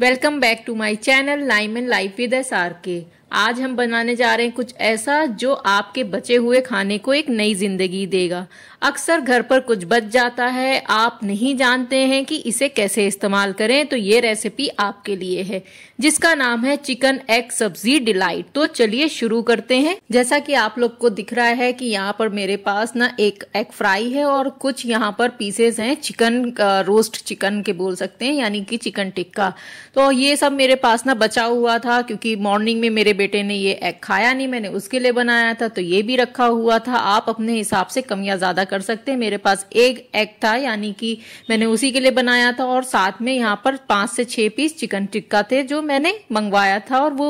welcome back to my channel lime and life with S R K आज हम बनाने जा रहे हैं कुछ ऐसा जो आपके बचे हुए खाने को एक नई जिंदगी देगा अक्सर घर पर कुछ बच जाता है आप नहीं जानते हैं कि इसे कैसे इस्तेमाल करें तो ये रेसिपी आपके लिए है जिसका नाम है चिकन एग सब्जी डिलाइट तो चलिए शुरू करते हैं जैसा कि आप लोग को दिख रहा है कि यहाँ पर मेरे पास ना एक एग फ्राई है और कुछ यहाँ पर पीसेस हैं चिकन रोस्ट चिकन के बोल सकते हैं यानी कि चिकन टिक्का तो ये सब मेरे पास ना बचा हुआ था क्योंकि मॉर्निंग में मेरे बेटे ने ये एग खाया नहीं मैंने उसके लिए बनाया था तो ये भी रखा हुआ था आप अपने हिसाब से कमियां ज़्यादा कर सकते हैं मेरे पास एक एग था यानी कि मैंने उसी के लिए बनाया था और साथ में यहाँ पर पांच से छह पीस चिकन टिक्का थे जो मैंने मंगवाया था और वो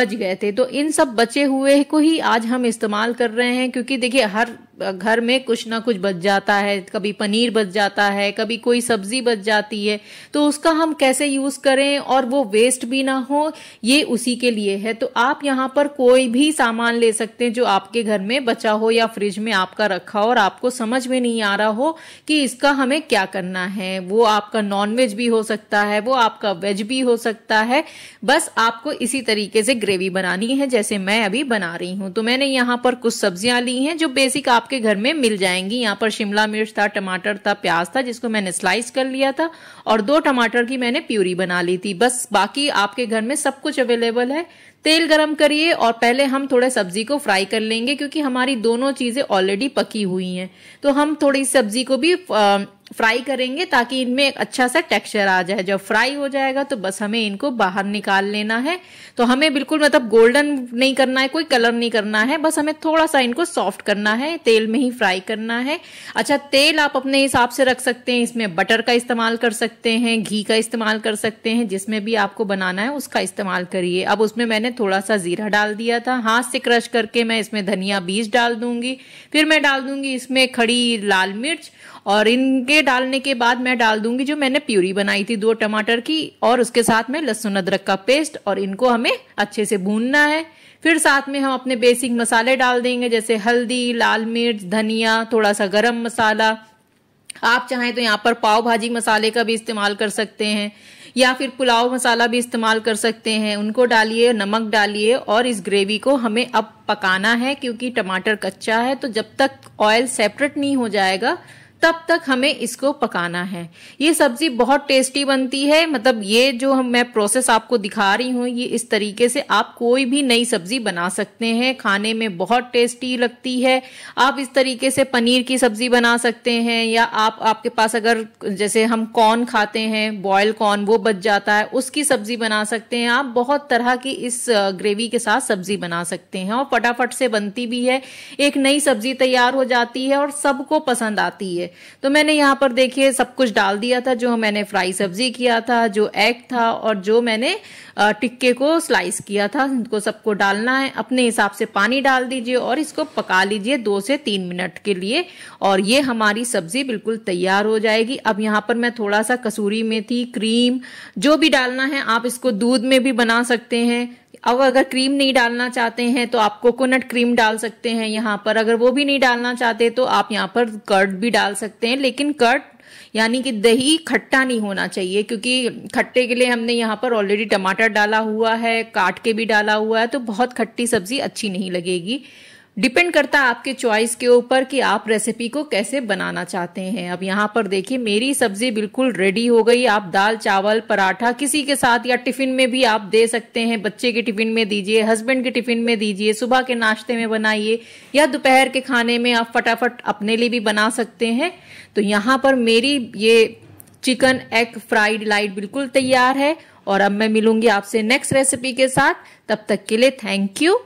बच गए थे तो इन सब बचे हुए को ही आज हम इस्तेमाल कर रहे हैं क्योंकि देखिये हर घर में कुछ ना कुछ बच जाता है कभी पनीर बच जाता है कभी कोई सब्जी बच जाती है तो उसका हम कैसे यूज करें और वो वेस्ट भी ना हो ये उसी के लिए है तो आप यहाँ पर कोई भी सामान ले सकते हैं जो आपके घर में बचा हो या फ्रिज में आपका रखा हो और आपको समझ में नहीं आ रहा हो कि इसका हमें क्या करना है वो आपका नॉन वेज भी हो सकता है वो आपका वेज भी हो सकता है बस आपको इसी तरीके से ग्रेवी बनानी है जैसे मैं अभी बना रही हूं तो मैंने यहाँ पर कुछ सब्जियां ली हैं जो बेसिक आप आपके घर में मिल जाएंगी यहाँ पर शिमला मिर्च था टमाटर था प्याज था जिसको मैंने स्लाइस कर लिया था और दो टमाटर की मैंने प्यूरी बना ली थी बस बाकी आपके घर में सब कुछ अवेलेबल है तेल गरम करिए और पहले हम थोड़े सब्जी को फ्राई कर लेंगे क्योंकि हमारी दोनों चीजें ऑलरेडी पकी हुई हैं तो हम थोड़ी सब्जी को भी आ, फ्राई करेंगे ताकि इनमें एक अच्छा सा टेक्सचर आ जाए जब फ्राई हो जाएगा तो बस हमें इनको बाहर निकाल लेना है तो हमें बिल्कुल मतलब गोल्डन नहीं करना है कोई कलर नहीं करना है बस हमें थोड़ा सा इनको सॉफ्ट करना है तेल में ही फ्राई करना है अच्छा तेल आप अपने हिसाब से रख सकते हैं इसमें बटर का इस्तेमाल कर सकते हैं घी का इस्तेमाल कर सकते हैं जिसमें भी आपको बनाना है उसका इस्तेमाल करिए अब उसमें मैंने थोड़ा सा ज़ीरा डाल दिया था हाथ से क्रश करके मैं इसमें धनिया बीज डाल दूंगी फिर मैं डाल दूंगी इसमें खड़ी लाल मिर्च और इनके डालने के बाद मैं डाल दूंगी जो मैंने प्यूरी बनाई थी दो टमाटर की और उसके साथ में लहसुन अदरक का पेस्ट और इनको हमें अच्छे से भूनना है फिर साथ में हम अपने बेसिक मसाले डाल देंगे जैसे हल्दी लाल मिर्च धनिया थोड़ा सा गरम मसाला आप चाहें तो यहाँ पर पाव भाजी मसाले का भी इस्तेमाल कर सकते हैं या फिर पुलाव मसाला भी इस्तेमाल कर सकते हैं उनको डालिए नमक डालिए और इस ग्रेवी को हमें अब पकाना है क्योंकि टमाटर कच्चा है तो जब तक ऑयल सेपरेट नहीं हो जाएगा तब तक हमें इसको पकाना है ये सब्ज़ी बहुत टेस्टी बनती है मतलब ये जो हम मैं प्रोसेस आपको दिखा रही हूँ ये इस तरीके से आप कोई भी नई सब्ज़ी बना सकते हैं खाने में बहुत टेस्टी लगती है आप इस तरीके से पनीर की सब्ज़ी बना सकते हैं या आप आपके पास अगर जैसे हम कॉर्न खाते हैं बॉयल कॉर्न वो बच जाता है उसकी सब्ज़ी बना सकते हैं आप बहुत तरह की इस ग्रेवी के साथ सब्ज़ी बना सकते हैं और फटाफट से बनती भी है एक नई सब्ज़ी तैयार हो जाती है और सबको पसंद आती है तो मैंने यहाँ पर देखिए सब कुछ डाल दिया था जो मैंने फ्राई सब्जी किया था जो एग था और जो मैंने टिक्के को स्लाइस किया था इनको सबको डालना है अपने हिसाब से पानी डाल दीजिए और इसको पका लीजिए दो से तीन मिनट के लिए और ये हमारी सब्जी बिल्कुल तैयार हो जाएगी अब यहाँ पर मैं थोड़ा सा कसूरी मेथी क्रीम जो भी डालना है आप इसको दूध में भी बना सकते हैं अब अगर क्रीम नहीं डालना चाहते हैं तो आप कोकोनट क्रीम डाल सकते हैं यहाँ पर अगर वो भी नहीं डालना चाहते तो आप यहाँ पर कर्ड भी डाल सकते हैं लेकिन कट यानी कि दही खट्टा नहीं होना चाहिए क्योंकि खट्टे के लिए हमने यहाँ पर ऑलरेडी टमाटर डाला हुआ है काट के भी डाला हुआ है तो बहुत खट्टी सब्जी अच्छी नहीं लगेगी डिपेंड करता है आपके चॉइस के ऊपर कि आप रेसिपी को कैसे बनाना चाहते हैं अब यहाँ पर देखिए मेरी सब्जी बिल्कुल रेडी हो गई आप दाल चावल पराठा किसी के साथ या टिफिन में भी आप दे सकते हैं बच्चे के टिफिन में दीजिए हस्बैंड के टिफिन में दीजिए सुबह के नाश्ते में बनाइए या दोपहर के खाने में आप फटाफट अपने लिए भी बना सकते हैं तो यहाँ पर मेरी ये चिकन एग फ्राइड लाइट बिल्कुल तैयार है और अब मैं मिलूंगी आपसे नेक्स्ट रेसिपी के साथ तब तक के लिए थैंक यू